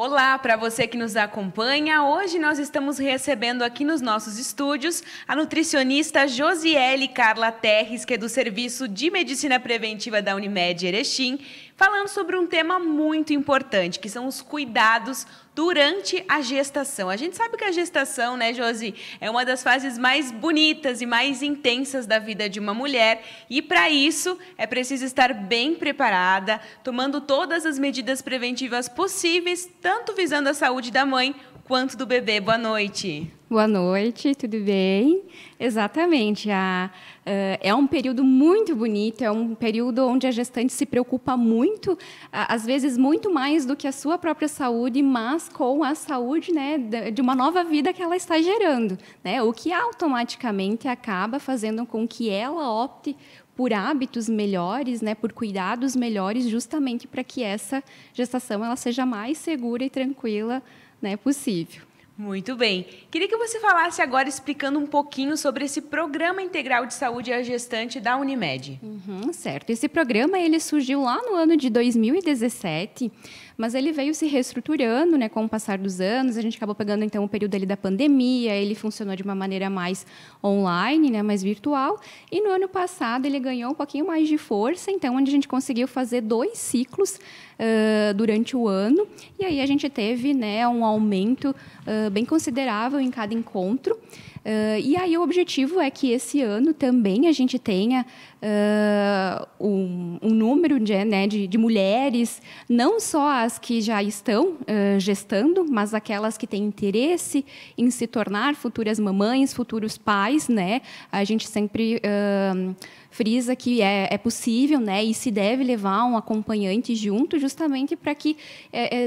Olá para você que nos acompanha. Hoje nós estamos recebendo aqui nos nossos estúdios a nutricionista Josiele Carla Terres, que é do Serviço de Medicina Preventiva da Unimed Erechim falando sobre um tema muito importante, que são os cuidados durante a gestação. A gente sabe que a gestação, né, Josi, é uma das fases mais bonitas e mais intensas da vida de uma mulher, e para isso é preciso estar bem preparada, tomando todas as medidas preventivas possíveis, tanto visando a saúde da mãe quanto do bebê. Boa noite. Boa noite, tudo bem? Exatamente. A, uh, é um período muito bonito, é um período onde a gestante se preocupa muito, uh, às vezes muito mais do que a sua própria saúde, mas com a saúde né, de uma nova vida que ela está gerando, né? o que automaticamente acaba fazendo com que ela opte por hábitos melhores, né, por cuidados melhores, justamente para que essa gestação ela seja mais segura e tranquila né, possível. Muito bem. Queria que você falasse agora explicando um pouquinho sobre esse Programa Integral de Saúde à Gestante da Unimed. Uhum, certo. Esse programa ele surgiu lá no ano de 2017 mas ele veio se reestruturando, né, com o passar dos anos. A gente acabou pegando então o período ali da pandemia, ele funcionou de uma maneira mais online, né, mais virtual. E no ano passado ele ganhou um pouquinho mais de força, então onde a gente conseguiu fazer dois ciclos uh, durante o ano. E aí a gente teve, né, um aumento uh, bem considerável em cada encontro. Uh, e aí o objetivo é que esse ano também a gente tenha uh, um, um, número de, né, de, de, mulheres, não só as que já estão uh, gestando, mas aquelas que têm interesse em se tornar futuras mamães, futuros pais, né? A gente sempre frisa que é, é, possível, né, e se deve levar um acompanhante junto, justamente para que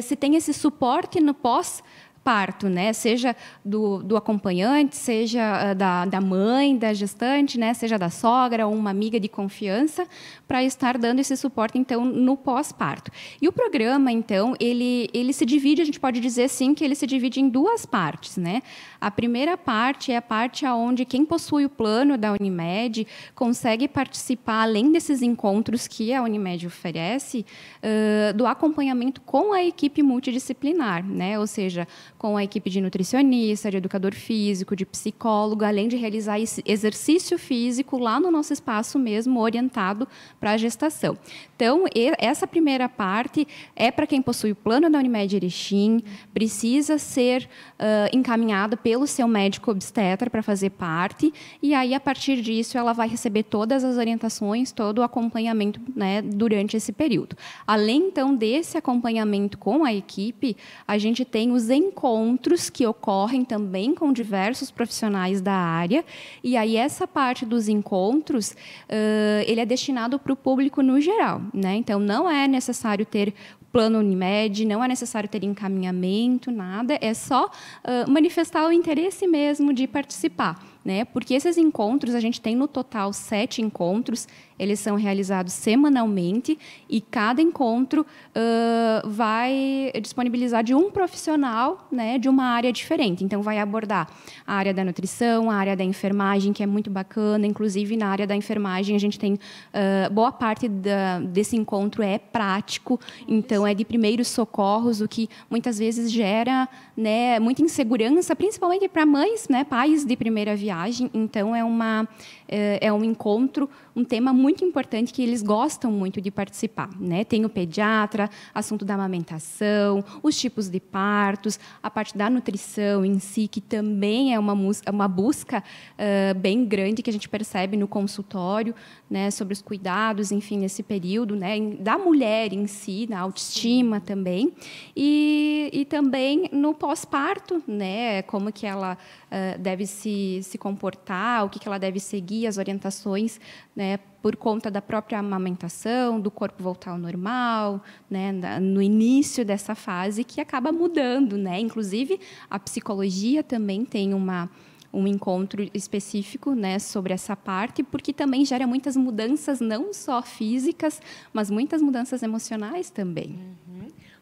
se tenha esse suporte no pós parto, né? Seja do, do acompanhante, seja ah, da, da mãe, da gestante, né? Seja da sogra ou uma amiga de confiança, para estar dando esse suporte, então, no pós-parto. E o programa, então, ele, ele se divide, a gente pode dizer, sim, que ele se divide em duas partes, né? A primeira parte é a parte onde quem possui o plano da Unimed consegue participar, além desses encontros que a Unimed oferece, uh, do acompanhamento com a equipe multidisciplinar, né? Ou seja, com a equipe de nutricionista, de educador físico, de psicólogo, além de realizar exercício físico lá no nosso espaço mesmo, orientado para a gestação. Então, essa primeira parte é para quem possui o plano da Unimed Erechim, precisa ser uh, encaminhado pelo seu médico obstetra para fazer parte, e aí, a partir disso, ela vai receber todas as orientações, todo o acompanhamento né, durante esse período. Além, então, desse acompanhamento com a equipe, a gente tem os encontros que ocorrem também com diversos profissionais da área, e aí essa parte dos encontros, uh, ele é destinado para o público no geral né? Então, não é necessário ter plano Unimed, não é necessário ter encaminhamento, nada, é só uh, manifestar o interesse mesmo de participar né? Porque esses encontros, a gente tem no total sete encontros, eles são realizados semanalmente e cada encontro uh, vai disponibilizar de um profissional né, de uma área diferente. Então, vai abordar a área da nutrição, a área da enfermagem, que é muito bacana. Inclusive, na área da enfermagem, a gente tem uh, boa parte da, desse encontro é prático, então, é de primeiros socorros, o que muitas vezes gera né, muita insegurança, principalmente para mães, né, pais de primeira viagem viagem, então é, uma, eh, é um encontro, um tema muito importante que eles gostam muito de participar. Né? Tem o pediatra, assunto da amamentação, os tipos de partos, a parte da nutrição em si, que também é uma, é uma busca uh, bem grande que a gente percebe no consultório, né? sobre os cuidados, enfim, nesse período, né? da mulher em si, na autoestima também, e, e também no pós-parto, né? como que ela uh, deve se, se comportar, o que, que ela deve seguir, as orientações, né, por conta da própria amamentação, do corpo voltar ao normal, né, no início dessa fase que acaba mudando, né? Inclusive a psicologia também tem uma um encontro específico né, sobre essa parte, porque também gera muitas mudanças, não só físicas, mas muitas mudanças emocionais também. Uhum.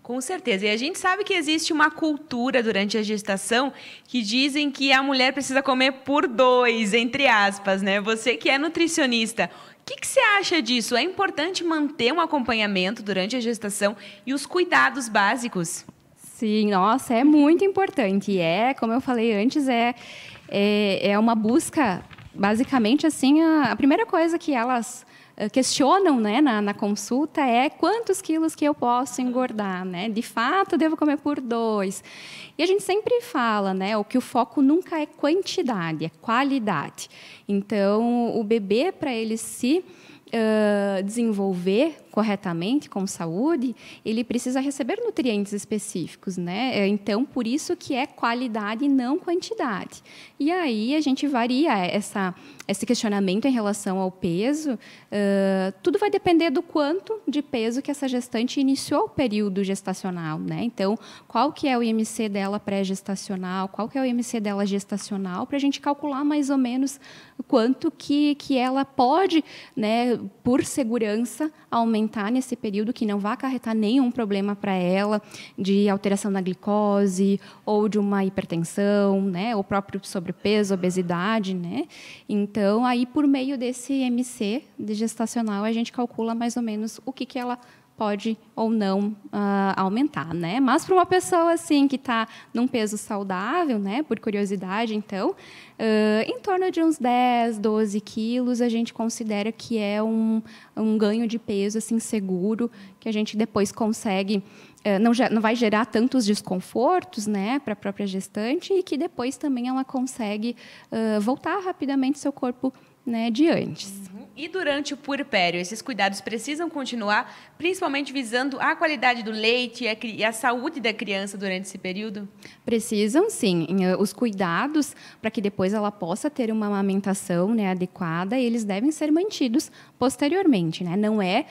Com certeza. E a gente sabe que existe uma cultura durante a gestação que dizem que a mulher precisa comer por dois, entre aspas, né? Você que é nutricionista, o que, que você acha disso? É importante manter um acompanhamento durante a gestação e os cuidados básicos? Sim, nossa, é muito importante. é, como eu falei antes, é, é, é uma busca. Basicamente, assim, a, a primeira coisa que elas eh, questionam né, na, na, consulta é quantos quilos que eu posso engordar, né? De fato, devo comer por dois. E a gente sempre fala, né, o que o foco nunca é quantidade, é qualidade. Então, o bebê para ele se uh, desenvolver corretamente, com saúde, ele precisa receber nutrientes específicos, né? É, então, por isso que é qualidade e não quantidade. E aí a gente varia essa, esse questionamento em relação ao peso. Uh, tudo vai depender do quanto de peso que essa gestante iniciou o período gestacional, né? Então, qual que é o IMC dela pré-gestacional, qual que é o IMC dela gestacional, para a gente calcular mais ou menos quanto que, que ela pode, né, por segurança, aumentar amamentar nesse período que não vai acarretar nenhum problema para ela de alteração na glicose ou de uma hipertensão, né, o próprio sobrepeso, obesidade, né? Então, aí por meio desse MC de gestacional, a gente calcula mais ou menos o que que ela pode ou não uh, aumentar, né? Mas para uma pessoa assim que está num peso saudável, né? Por curiosidade, então, uh, em torno de uns 10, 12 quilos, a gente considera que é um, um ganho de peso assim seguro que a gente depois consegue ah, não, não, vai gerar tantos desconfortos né, para a própria gestante e que depois também ela consegue uh, voltar rapidamente seu corpo né, de antes. Uhum. E durante o puerpério, esses cuidados precisam continuar principalmente visando a qualidade do leite e a, saúde da criança durante esse período? Precisam, sim. Eh, os cuidados para que depois ela possa ter uma amamentação né, adequada, eles devem ser mantidos posteriormente. Né? Não é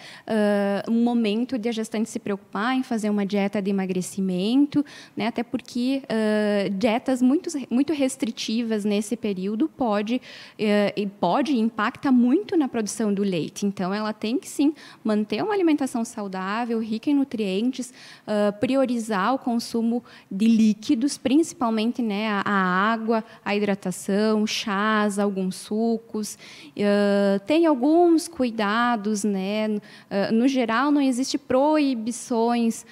uh, um momento de a gestante se preocupar em fazer uma dieta de emagrecimento, né? até porque uh, dietas muito, muito restritivas nesse período pode, uh, pode impacta muito na produção do leite. Então, ela tem que, sim, manter uma alimentação alimentação saudável, rica em nutrientes, uh, priorizar o consumo de líquidos, principalmente né, a, a água, a hidratação, chás, alguns sucos. Uh, tem alguns cuidados, né? Uh, no geral, não existe proibições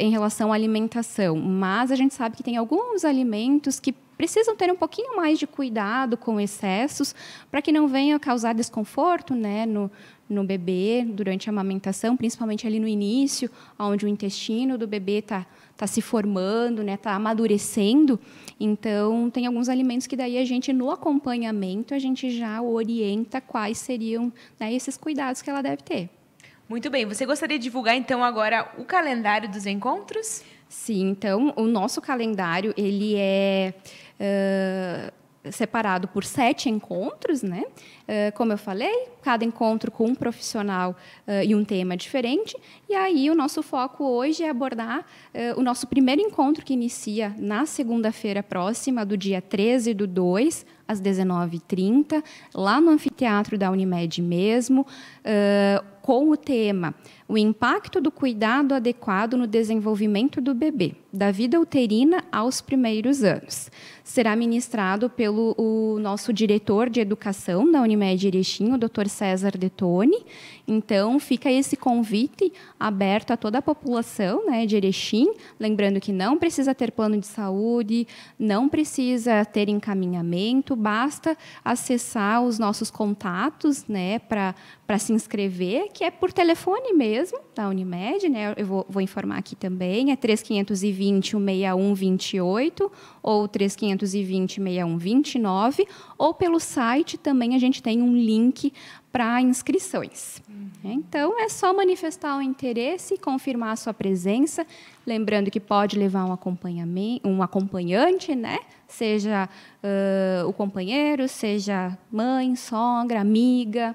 em relação à alimentação, mas a gente sabe que tem alguns alimentos que precisam ter um pouquinho mais de cuidado com excessos para que não venha causar desconforto né, no, no bebê durante a amamentação, principalmente ali no início, onde o intestino do bebê está tá se formando, está né, tá amadurecendo. Então, tem alguns alimentos que daí a gente, no acompanhamento, a gente já orienta quais seriam né, esses cuidados que ela deve ter. Muito bem, você gostaria de divulgar então agora o calendário dos encontros? Sim, então o nosso calendário ele é uh, separado por sete encontros, né? Uh, como eu falei, cada encontro com um profissional uh, e um tema diferente. E aí o nosso foco hoje é abordar o nosso primeiro encontro que inicia na segunda-feira próxima, do dia 13 do 2 às 19h30, lá no anfiteatro da Unimed mesmo com o tema O impacto do cuidado adequado no desenvolvimento do bebê, da vida uterina aos primeiros anos. Será ministrado pelo o nosso diretor de educação da Unimed Erechim, o Dr. César Detoni. Então, fica esse convite aberto a toda a população né, de Erechim, lembrando que não precisa ter plano de saúde, não precisa ter encaminhamento, basta acessar os nossos contatos né, para se inscrever, que é por telefone mesmo, da Unimed, né? Eu vou, vou informar aqui também, é 3520-6128 ou 3520-6129, ou pelo site também a gente tem um link para inscrições. Uhum. Então, é só manifestar o interesse e confirmar a sua presença, lembrando que pode levar um, acompanhamento, um acompanhante, né? seja uh, o companheiro, seja mãe, sogra, amiga,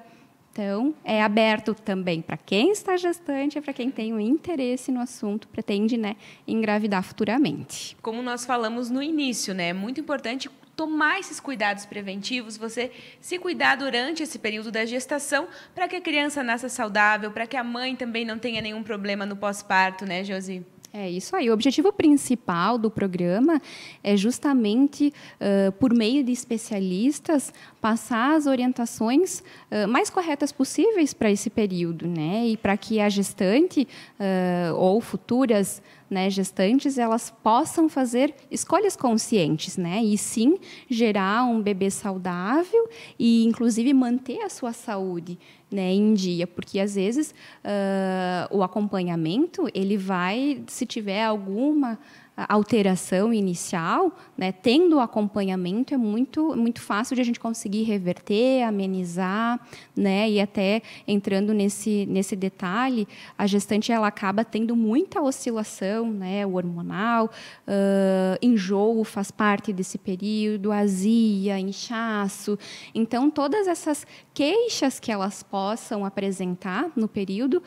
então, é aberto também para quem está gestante e é para quem tem um interesse no assunto, pretende né, engravidar futuramente. Como nós falamos no início, né, é muito importante tomar esses cuidados preventivos, você se cuidar durante esse período da gestação para que a criança nasça saudável, para que a mãe também não tenha nenhum problema no pós-parto, né, Josi? É isso aí. O objetivo principal do programa é justamente, uh, por meio de especialistas, passar as orientações uh, mais corretas possíveis para esse período, né? E para que a gestante uh, ou futuras né, gestantes elas possam fazer escolhas conscientes, né, e sim gerar um bebê saudável e inclusive manter a sua saúde, né, em dia, porque às vezes uh, o acompanhamento ele vai, se tiver alguma alteração inicial, né, tendo o acompanhamento, é muito, muito fácil de a gente conseguir reverter, amenizar, né, e até entrando nesse, nesse detalhe, a gestante ela acaba tendo muita oscilação, né, o hormonal, uh, enjoo faz parte desse período, azia, inchaço. Então, todas essas queixas que elas possam apresentar no período, uh,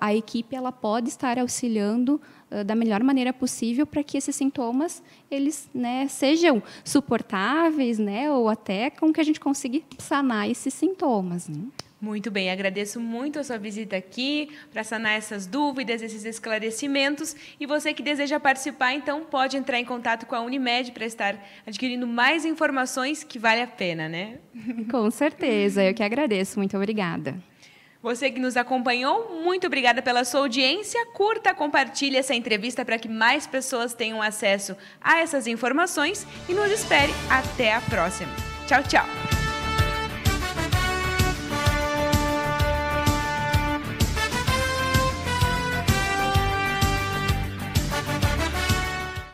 a equipe ela pode estar auxiliando eh, da melhor maneira possível para que esses sintomas eles né, sejam suportáveis, né, ou até com que a gente consiga sanar esses sintomas. Né? Muito bem, agradeço muito a sua visita aqui para sanar essas dúvidas, esses esclarecimentos. E você que deseja participar, então pode entrar em contato com a Unimed para estar adquirindo mais informações que vale a pena, né? Com certeza, eu que agradeço. Muito obrigada. Você que nos acompanhou, muito obrigada pela sua audiência. Curta, compartilhe essa entrevista para que mais pessoas tenham acesso a essas informações e nos espere até a próxima. Tchau, tchau!